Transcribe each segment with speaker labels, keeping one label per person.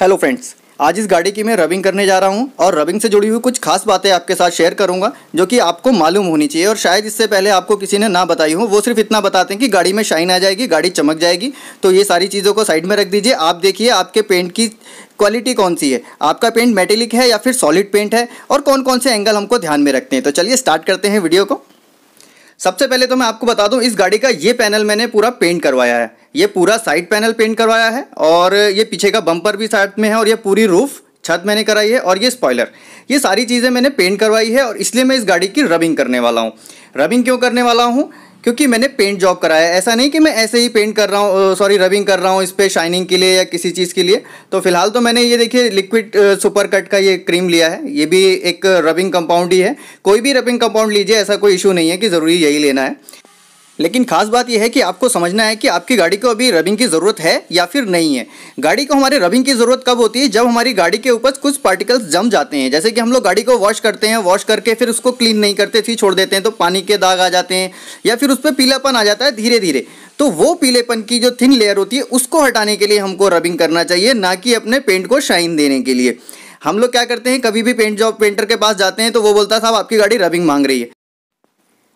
Speaker 1: hello friends आज इस गाड़ी की मैं रबिंग करने जा रहा हूं और रबिंग से जुड़ी हुई कुछ खास बातें आपके साथ शेयर करूंगा जो कि आपको मालूम होनी चाहिए और शायद इससे पहले आपको किसी ने ना बताई हो वो सिर्फ इतना बताते हैं कि गाड़ी में शाइन आ जाएगी गाड़ी चमक जाएगी तो ये सारी चीज़ों को साइड में रख दीजिए आप देखिए आपके पेंट की क्वालिटी कौन सी है आपका पेंट मेटेलिक है या फिर सॉलिड पेंट है और कौन कौन से एंगल हमको ध्यान में रखते हैं तो चलिए स्टार्ट करते हैं वीडियो को सबसे पहले तो मैं आपको बता दूं इस गाड़ी का ये पैनल मैंने पूरा पेंट करवाया है ये पूरा साइड पैनल पेंट करवाया है और ये पीछे का बम्पर भी साथ में है और ये पूरी रूफ़ छत मैंने कराई है और ये स्पॉयलर ये सारी चीज़ें मैंने पेंट करवाई है और इसलिए मैं इस गाड़ी की रबिंग करने वाला हूँ रबिंग क्यों करने वाला हूँ क्योंकि मैंने पेंट जॉब कराया है ऐसा नहीं कि मैं ऐसे ही पेंट कर रहा हूँ सॉरी रबिंग कर रहा हूँ इस पर शाइनिंग के लिए या किसी चीज़ के लिए तो फिलहाल तो मैंने ये देखिए लिक्विड सुपर कट का ये क्रीम लिया है ये भी एक रबिंग कंपाउंड ही है कोई भी रबिंग कंपाउंड लीजिए ऐसा कोई इशू नहीं है कि ज़रूरी यही लेना है लेकिन खास बात यह है कि आपको समझना है कि आपकी गाड़ी को अभी रबिंग की ज़रूरत है या फिर नहीं है गाड़ी को हमारे रबिंग की ज़रूरत कब होती है जब हमारी गाड़ी के ऊपर कुछ पार्टिकल्स जम जाते हैं जैसे कि हम लोग गाड़ी को वॉश करते हैं वॉश करके फिर उसको क्लीन नहीं करते फिर छोड़ देते हैं तो पानी के दाग आ जाते हैं या फिर उस पर पीलापन आ जाता है धीरे धीरे तो वो पीलेपन की जो थिन लेयर होती है उसको हटाने के लिए हमको रबिंग करना चाहिए ना कि अपने पेंट को शाइन देने के लिए हम लोग क्या करते हैं कभी भी पेंट जॉब पेंटर के पास जाते हैं तो वो बोलता है साहब आपकी गाड़ी रबिंग मांग रही है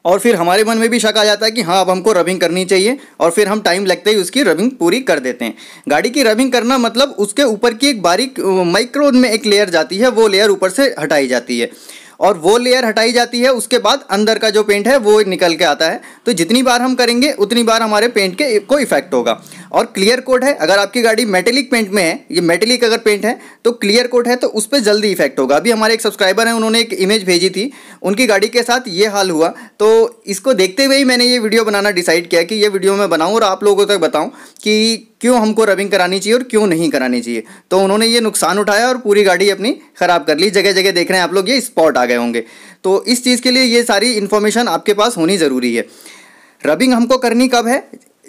Speaker 1: और फिर हमारे मन में भी शक आ जाता है कि हाँ अब हमको रबिंग करनी चाहिए और फिर हम टाइम लगते ही उसकी रबिंग पूरी कर देते हैं गाड़ी की रबिंग करना मतलब उसके ऊपर की एक बारीक माइक्रोन में एक लेयर जाती है वो लेयर ऊपर से हटाई जाती है और वो लेयर हटाई जाती है उसके बाद अंदर का जो पेंट है वो निकल के आता है तो जितनी बार हम करेंगे उतनी बार हमारे पेंट के को इफेक्ट होगा और क्लियर कोट है अगर आपकी गाड़ी मेटेलिक पेंट में है ये मेटेलिक अगर पेंट है तो क्लियर कोट है तो उस पर जल्दी इफेक्ट होगा अभी हमारे एक सब्सक्राइबर हैं उन्होंने एक इमेज भेजी थी उनकी गाड़ी के साथ ये हाल हुआ तो इसको देखते हुए ही मैंने ये वीडियो बनाना डिसाइड किया कि ये वीडियो मैं बनाऊँ और आप लोगों तक बताऊँ कि क्यों हमको रबिंग करानी चाहिए और क्यों नहीं करानी चाहिए तो उन्होंने ये नुकसान उठाया और पूरी गाड़ी अपनी ख़राब कर ली जगह जगह देख रहे हैं आप लोग ये स्पॉट आ गए होंगे तो इस चीज़ के लिए ये सारी इन्फॉर्मेशन आपके पास होनी ज़रूरी है रबिंग हमको करनी कब है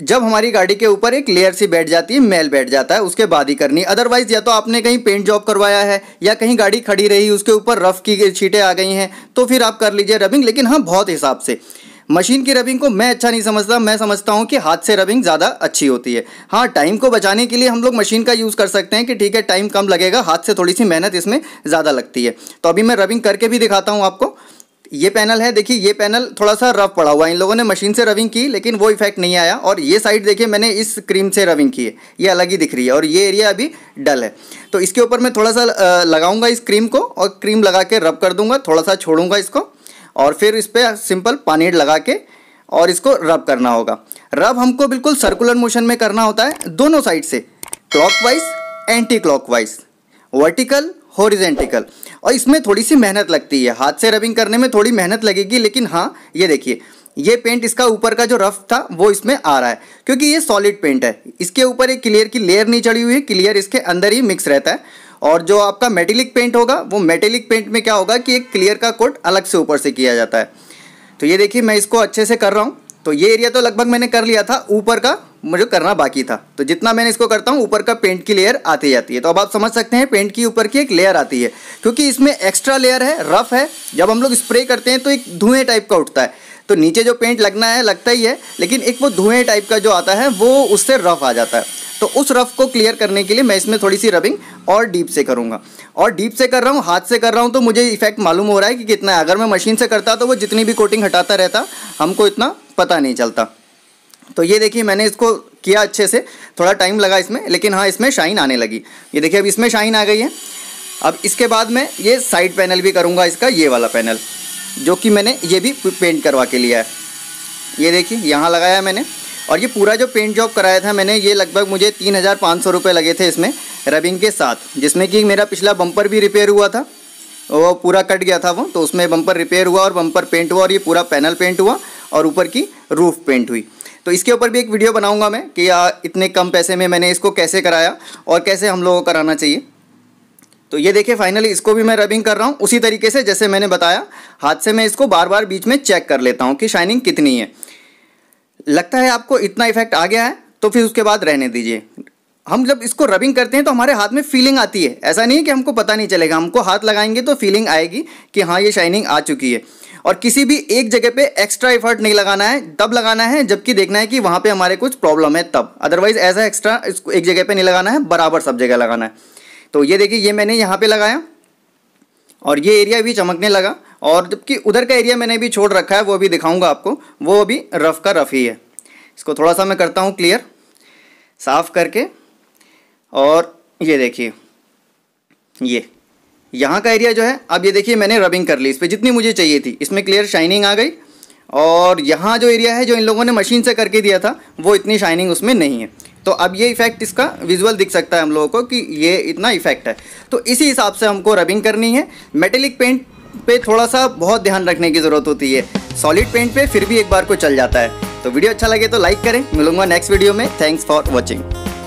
Speaker 1: जब हमारी गाड़ी के ऊपर एक लेयर सी बैठ जाती है मेल बैठ जाता है उसके बाद ही करनी अदरवाइज या तो आपने कहीं पेंट जॉब करवाया है या कहीं गाड़ी खड़ी रही उसके ऊपर रफ की छीटें आ गई हैं तो फिर आप कर लीजिए रबिंग लेकिन हाँ बहुत हिसाब से मशीन की रबिंग को मैं अच्छा नहीं समझता मैं समझता हूँ कि हाथ से रबिंग ज़्यादा अच्छी होती है हाँ टाइम को बचाने के लिए हम लोग मशीन का यूज़ कर सकते हैं कि ठीक है टाइम कम लगेगा हाथ से थोड़ी सी मेहनत इसमें ज़्यादा लगती है तो अभी मैं रबिंग करके भी दिखाता हूँ आपको ये पैनल है देखिए ये पैनल थोड़ा सा रफ पड़ा हुआ है इन लोगों ने मशीन से रविंग की लेकिन वो इफेक्ट नहीं आया और ये साइड देखिए मैंने इस क्रीम से रविंग की है ये अलग ही दिख रही है और ये एरिया अभी डल है तो इसके ऊपर मैं थोड़ा सा लगाऊंगा इस क्रीम को और क्रीम लगा के रब कर दूंगा थोड़ा सा छोड़ूंगा इसको और फिर इस पर सिंपल पानी लगा के और इसको रब करना होगा रब हमको बिल्कुल सर्कुलर मोशन में करना होता है दोनों साइड से clock anti clock vertical horizontal और इसमें थोड़ी सी मेहनत लगती है हाथ से रबिंग करने में थोड़ी मेहनत लगेगी लेकिन हाँ ये देखिए ये पेंट इसका ऊपर का जो रफ था वो इसमें आ रहा है क्योंकि ये सॉलिड पेंट है इसके ऊपर एक क्लियर की लेयर नहीं चढ़ी हुई है क्लियर इसके अंदर ही मिक्स रहता है और जो आपका मेटेलिक पेंट होगा वो मेटेलिक पेंट में क्या होगा कि एक क्लियर का कोट अलग से ऊपर से किया जाता है तो ये देखिए मैं इसको अच्छे से कर रहा हूँ तो ये एरिया तो लगभग मैंने कर लिया था ऊपर का मुझे करना बाकी था तो जितना मैंने इसको करता हूँ ऊपर का पेंट की लेयर आती जाती है तो अब आप समझ सकते हैं पेंट की ऊपर की एक लेयर आती है क्योंकि इसमें एक्स्ट्रा लेयर है रफ है जब हम लोग स्प्रे करते हैं तो एक धुएं टाइप का उठता है तो नीचे जो पेंट लगना है लगता ही है लेकिन एक वो धुएं टाइप का जो आता है वो उससे रफ आ जाता है तो उस रफ को क्लियर करने के लिए मैं इसमें थोड़ी सी रबिंग और डीप से करूँगा और डीप से कर रहा हूँ हाथ से कर रहा हूँ तो मुझे इफेक्ट मालूम हो रहा है कि कितना है अगर मैं मशीन से करता तो वो जितनी भी कोटिंग हटाता रहता हमको इतना पता नहीं चलता तो ये देखिए मैंने इसको किया अच्छे से थोड़ा टाइम लगा इसमें लेकिन हाँ इसमें शाइन आने लगी ये देखिए अब इसमें शाइन आ गई है अब इसके बाद मैं ये साइड पैनल भी करूँगा इसका ये वाला पैनल जो कि मैंने ये भी पेंट करवा के लिया है ये देखिए यहाँ लगाया मैंने और ये पूरा जो पेंट जॉब कराया था मैंने ये लगभग मुझे तीन हज़ार पाँच सौ रुपये लगे थे इसमें रबिंग के साथ जिसमें कि मेरा पिछला बम्पर भी रिपेयर हुआ था वो पूरा कट गया था वो तो उसमें बम्पर रिपेयर हुआ और बम्पर पेंट हुआ और ये पूरा पैनल पेंट हुआ और ऊपर की रूफ़ पेंट हुई तो इसके ऊपर भी एक वीडियो बनाऊंगा मैं कि इतने कम पैसे में मैंने इसको कैसे कराया और कैसे हम लोगों को कराना चाहिए तो ये देखिए फाइनली इसको भी मैं रबिंग कर रहा हूँ उसी तरीके से जैसे मैंने बताया हाथ से मैं इसको बार बार बीच में चेक कर लेता हूँ कि शाइनिंग कितनी है लगता है आपको इतना इफेक्ट आ गया है तो फिर उसके बाद रहने दीजिए हम जब इसको रबिंग करते हैं तो हमारे हाथ में फीलिंग आती है ऐसा नहीं है कि हमको पता नहीं चलेगा हमको हाथ लगाएंगे तो फीलिंग आएगी कि हाँ ये शाइनिंग आ चुकी है और किसी भी एक जगह पे एक्स्ट्रा एफर्ट नहीं लगाना है तब लगाना है जबकि देखना है कि वहाँ पे हमारे कुछ प्रॉब्लम है तब अदरवाइज ऐसा एक्स्ट्रा इसको एक जगह पे नहीं लगाना है बराबर सब जगह लगाना है तो ये देखिए ये मैंने यहाँ पे लगाया और ये एरिया भी चमकने लगा और जबकि उधर का एरिया मैंने भी छोड़ रखा है वो भी दिखाऊँगा आपको वो अभी रफ़ का रफ़ ही है इसको थोड़ा सा मैं करता हूँ क्लियर साफ़ करके और ये देखिए ये यहाँ का एरिया जो है अब ये देखिए मैंने रबिंग कर ली इस पर जितनी मुझे चाहिए थी इसमें क्लियर शाइनिंग आ गई और यहाँ जो एरिया है जो इन लोगों ने मशीन से करके दिया था वो इतनी शाइनिंग उसमें नहीं है तो अब ये इफेक्ट इसका विजुअल दिख सकता है हम लोगों को कि ये इतना इफेक्ट है तो इसी हिसाब से हमको रबिंग करनी है मेटेलिक पेंट पे थोड़ा सा बहुत ध्यान रखने की ज़रूरत होती है सॉलिड पेंट पे फिर भी एक बार को चल जाता है तो वीडियो अच्छा लगे तो लाइक करें मिलूंगा नेक्स्ट वीडियो में थैंक्स फॉर वॉचिंग